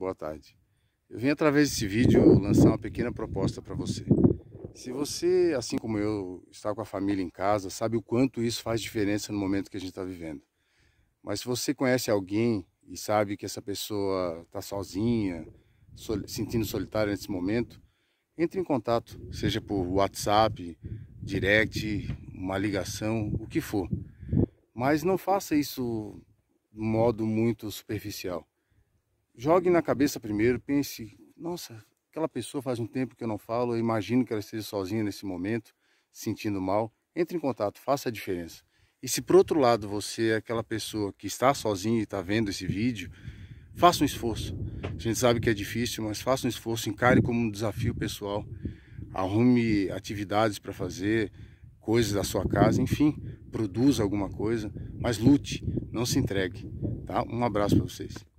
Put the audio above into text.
Boa tarde. Eu vim através desse vídeo lançar uma pequena proposta para você. Se você, assim como eu, está com a família em casa, sabe o quanto isso faz diferença no momento que a gente está vivendo. Mas se você conhece alguém e sabe que essa pessoa está sozinha, sol sentindo solitária nesse momento, entre em contato, seja por WhatsApp, direct, uma ligação, o que for. Mas não faça isso de modo muito superficial jogue na cabeça primeiro, pense, nossa, aquela pessoa faz um tempo que eu não falo, eu imagino que ela esteja sozinha nesse momento, sentindo mal, entre em contato, faça a diferença. E se por outro lado você é aquela pessoa que está sozinha e está vendo esse vídeo, faça um esforço. A gente sabe que é difícil, mas faça um esforço, encare como um desafio pessoal, arrume atividades para fazer, coisas da sua casa, enfim, produza alguma coisa, mas lute, não se entregue. Tá? Um abraço para vocês.